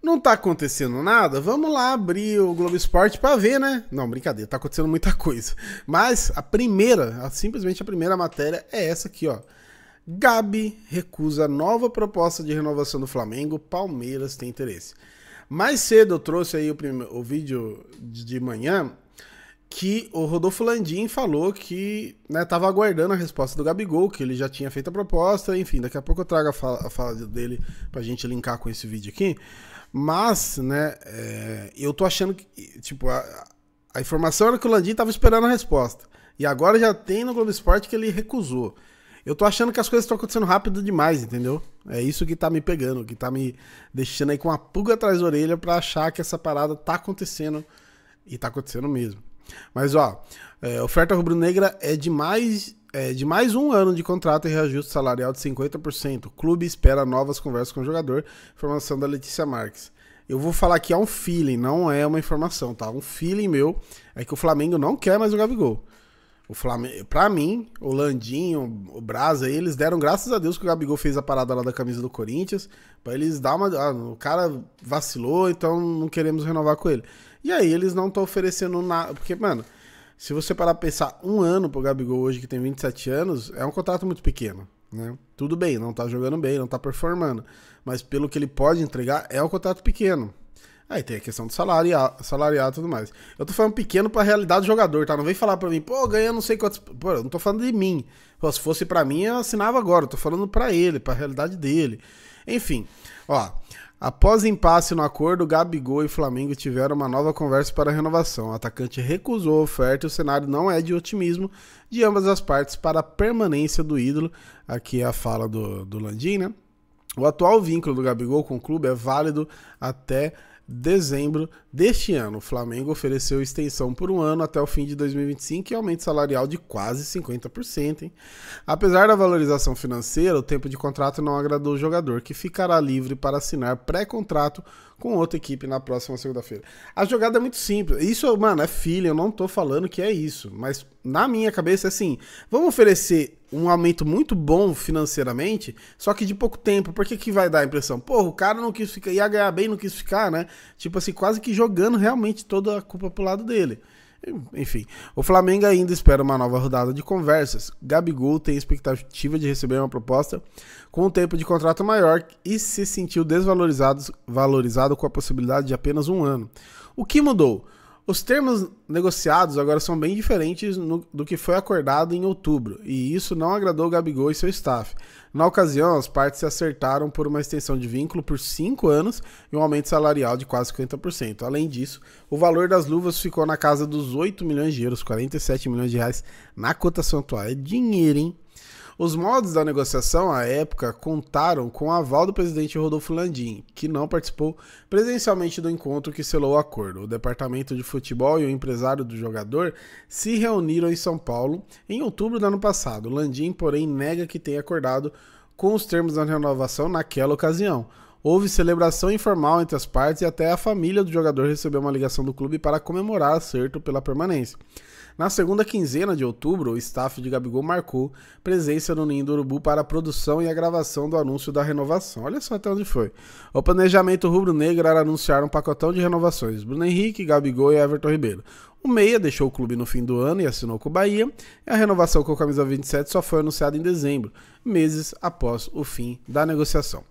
Não tá acontecendo nada? Vamos lá abrir o Globo Esporte para ver, né? Não, brincadeira, tá acontecendo muita coisa. Mas a primeira, a, simplesmente a primeira matéria é essa aqui, ó. Gabi recusa nova proposta de renovação do Flamengo, Palmeiras tem interesse. Mais cedo eu trouxe aí o, primeiro, o vídeo de manhã que o Rodolfo Landim falou que estava né, aguardando a resposta do Gabigol, que ele já tinha feito a proposta, enfim, daqui a pouco eu trago a fala, a fala dele para a gente linkar com esse vídeo aqui. Mas, né, é, eu tô achando que, tipo, a, a informação era que o Landim tava esperando a resposta. E agora já tem no Globo Esporte que ele recusou. Eu tô achando que as coisas estão acontecendo rápido demais, entendeu? É isso que tá me pegando, que tá me deixando aí com a pulga atrás da orelha para achar que essa parada tá acontecendo e tá acontecendo mesmo. Mas ó, é, oferta rubro-negra é de mais é, de mais um ano de contrato e reajuste salarial de 50%. O clube espera novas conversas com o jogador. Informação da Letícia Marques. Eu vou falar que é um feeling, não é uma informação, tá? Um feeling meu é que o Flamengo não quer mais o Gabigol. O Flamengo, pra mim, o Landinho, o Braza eles deram graças a Deus que o Gabigol fez a parada lá da camisa do Corinthians, para eles dar uma, ah, o cara vacilou, então não queremos renovar com ele. E aí eles não estão oferecendo nada, porque mano, se você parar pra pensar um ano pro Gabigol hoje, que tem 27 anos, é um contrato muito pequeno. Né? Tudo bem, não tá jogando bem, não tá performando. Mas pelo que ele pode entregar, é um contrato pequeno. Aí tem a questão do salário, salariado e tudo mais. Eu tô falando pequeno pra realidade do jogador, tá? Não vem falar pra mim, pô, ganha não sei quantos. Pô, eu não tô falando de mim. Pô, se fosse pra mim, eu assinava agora. Eu tô falando pra ele, pra realidade dele. Enfim, ó. Após impasse no acordo, Gabigol e Flamengo tiveram uma nova conversa para a renovação. O atacante recusou a oferta e o cenário não é de otimismo de ambas as partes para a permanência do ídolo. Aqui é a fala do, do Landim, né? O atual vínculo do Gabigol com o clube é válido até dezembro deste ano. O Flamengo ofereceu extensão por um ano até o fim de 2025 e aumento salarial de quase 50%. Hein? Apesar da valorização financeira, o tempo de contrato não agradou o jogador, que ficará livre para assinar pré-contrato com outra equipe na próxima segunda-feira. A jogada é muito simples. Isso, mano, é filha, eu não tô falando que é isso, mas na minha cabeça é assim, vamos oferecer um aumento muito bom financeiramente, só que de pouco tempo. Por que, que vai dar a impressão? Pô, o cara não quis ficar, ia ganhar bem, não quis ficar, né? Tipo assim, quase que jogando realmente toda a culpa pro lado dele. Enfim, o Flamengo ainda espera uma nova rodada de conversas. Gabigol tem expectativa de receber uma proposta com um tempo de contrato maior e se sentiu desvalorizado valorizado com a possibilidade de apenas um ano. O que mudou? Os termos negociados agora são bem diferentes no, do que foi acordado em outubro, e isso não agradou Gabigol e seu staff. Na ocasião, as partes se acertaram por uma extensão de vínculo por 5 anos e um aumento salarial de quase 50%. Além disso, o valor das luvas ficou na casa dos 8 milhões de euros, 47 milhões de reais na cotação atual. É dinheiro, hein? Os modos da negociação à época contaram com o aval do presidente Rodolfo Landim, que não participou presencialmente do encontro que selou o acordo. O departamento de futebol e o empresário do jogador se reuniram em São Paulo em outubro do ano passado. Landim, porém, nega que tenha acordado com os termos da renovação naquela ocasião. Houve celebração informal entre as partes e até a família do jogador recebeu uma ligação do clube para comemorar acerto pela permanência. Na segunda quinzena de outubro, o staff de Gabigol marcou presença no Ninho do Urubu para a produção e a gravação do anúncio da renovação. Olha só até onde foi. O planejamento rubro-negro era anunciar um pacotão de renovações: Bruno Henrique, Gabigol e Everton Ribeiro. O Meia deixou o clube no fim do ano e assinou com o Bahia, e a renovação com a camisa 27 só foi anunciada em dezembro, meses após o fim da negociação.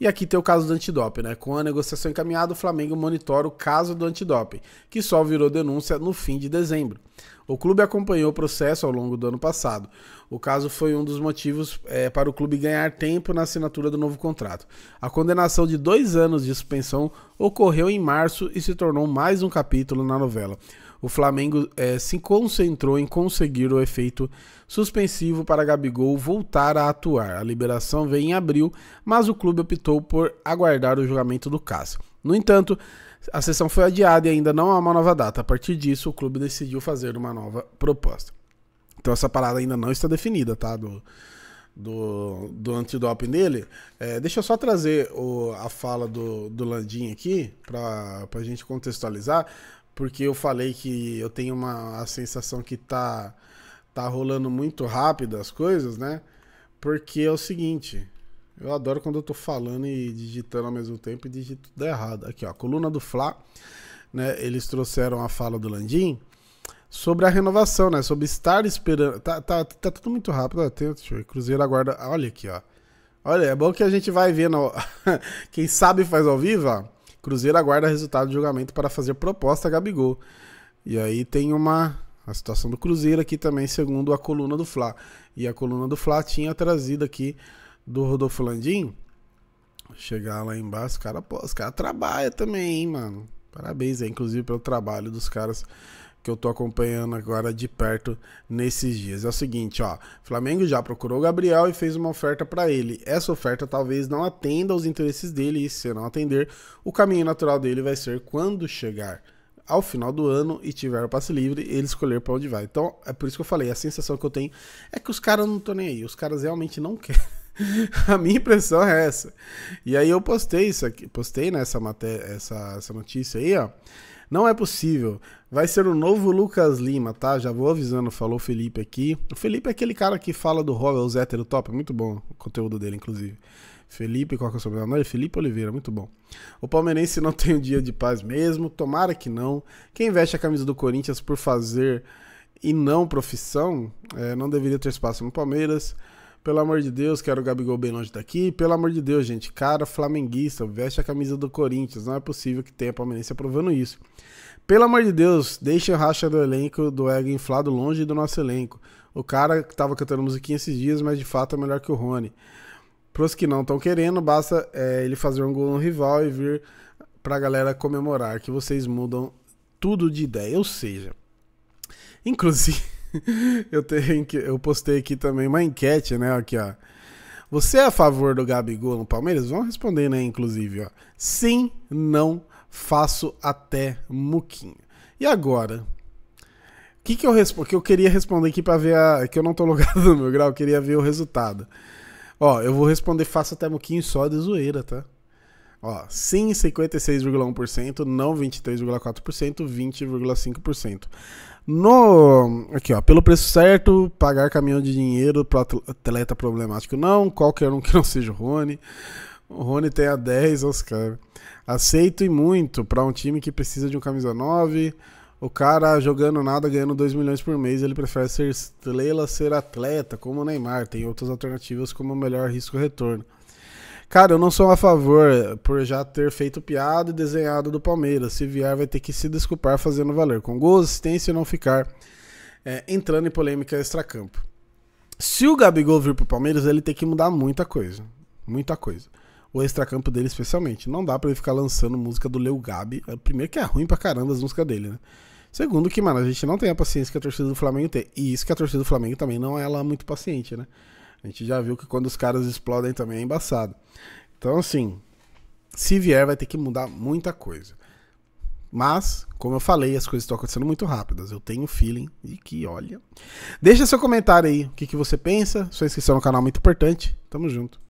E aqui tem o caso do antidoping, né? Com a negociação encaminhada, o Flamengo monitora o caso do antidoping, que só virou denúncia no fim de dezembro. O clube acompanhou o processo ao longo do ano passado. O caso foi um dos motivos é, para o clube ganhar tempo na assinatura do novo contrato. A condenação de dois anos de suspensão ocorreu em março e se tornou mais um capítulo na novela o Flamengo é, se concentrou em conseguir o efeito suspensivo para Gabigol voltar a atuar. A liberação vem em abril, mas o clube optou por aguardar o julgamento do caso. No entanto, a sessão foi adiada e ainda não há uma nova data. A partir disso, o clube decidiu fazer uma nova proposta. Então essa parada ainda não está definida, tá? Do, do, do antidoping dele. É, deixa eu só trazer o, a fala do, do Landim aqui, para a gente contextualizar porque eu falei que eu tenho uma a sensação que tá, tá rolando muito rápido as coisas, né? Porque é o seguinte, eu adoro quando eu tô falando e digitando ao mesmo tempo e digito tudo errado. Aqui, ó, coluna do Fla, né? Eles trouxeram a fala do Landim sobre a renovação, né? Sobre estar esperando. Tá, tá, tá tudo muito rápido. atento deixa eu ver. Cruzeiro aguarda. Olha aqui, ó. Olha, é bom que a gente vai vendo. Quem sabe faz ao vivo, ó. Cruzeiro aguarda resultado do julgamento para fazer proposta a Gabigol. E aí tem uma a situação do Cruzeiro aqui também, segundo a coluna do Fla. E a coluna do Fla tinha trazido aqui do Rodolfo Landim. Chegar lá embaixo, os caras cara, trabalham também, hein, mano. Parabéns aí, inclusive, pelo trabalho dos caras que eu tô acompanhando agora de perto nesses dias. É o seguinte, ó, Flamengo já procurou o Gabriel e fez uma oferta para ele. Essa oferta talvez não atenda aos interesses dele e se não atender, o caminho natural dele vai ser quando chegar ao final do ano e tiver o passe livre, ele escolher para onde vai. Então, é por isso que eu falei, a sensação que eu tenho é que os caras não estão nem aí, os caras realmente não querem a minha impressão é essa. E aí eu postei isso aqui, postei nessa né, matéria, essa, essa notícia aí, ó. Não é possível. Vai ser o novo Lucas Lima, tá? Já vou avisando, falou o Felipe aqui. O Felipe é aquele cara que fala do Rovels Hétero Top, é muito bom o conteúdo dele, inclusive. Felipe, qual que é o sobrenome é Felipe Oliveira, muito bom. O palmeirense não tem um dia de paz mesmo, tomara que não. Quem veste a camisa do Corinthians por fazer e não profissão, é, não deveria ter espaço no Palmeiras. Pelo amor de Deus, quero o Gabigol bem longe daqui. Pelo amor de Deus, gente, cara flamenguista, veste a camisa do Corinthians. Não é possível que tenha palmeirense aprovando isso. Pelo amor de Deus, deixa a racha do elenco do ego inflado longe do nosso elenco. O cara que tava cantando musiquinha esses dias, mas de fato é melhor que o Rony. Pros que não estão querendo, basta é, ele fazer um gol no rival e vir pra galera comemorar que vocês mudam tudo de ideia. Ou seja, inclusive. eu, tenho, eu postei aqui também uma enquete, né? Aqui, ó. Você é a favor do Gabigol no Palmeiras? Vão responder, né? Inclusive, ó. Sim, não, faço até muquinha. E agora? O que, que eu respondo? Que eu queria responder aqui para ver a. Que eu não tô logado no meu grau, eu queria ver o resultado. Ó, eu vou responder faço até muquinho só de zoeira, tá? Ó, sim 56,1%, não 23,4%, 20,5%. No. Aqui, ó. Pelo preço certo, pagar caminhão de dinheiro para atleta problemático. Não, qualquer um que não seja o Rony. O Rony tem a 10, Oscar. Aceito e muito para um time que precisa de um camisa 9. O cara jogando nada, ganhando 2 milhões por mês, ele prefere ser estrela, ser atleta, como o Neymar. Tem outras alternativas como melhor risco-retorno. Cara, eu não sou a favor eh, por já ter feito piada e desenhado do Palmeiras. Se vier, vai ter que se desculpar fazendo valer. Com gol, assistência e não ficar é, entrando em polêmica extracampo. Se o Gabigol vir pro Palmeiras, ele tem que mudar muita coisa. Muita coisa. O extracampo dele, especialmente. Não dá para ele ficar lançando música do Leu Gabi. É, primeiro que é ruim pra caramba as músicas dele, né? Segundo que, mano, a gente não tem a paciência que a torcida do Flamengo tem. E isso que a torcida do Flamengo também não é lá muito paciente, né? A gente já viu que quando os caras explodem também é embaçado. Então, assim, se vier, vai ter que mudar muita coisa. Mas, como eu falei, as coisas estão acontecendo muito rápidas. Eu tenho feeling de que, olha. Deixa seu comentário aí, o que, que você pensa. Sua inscrição no canal é muito importante. Tamo junto.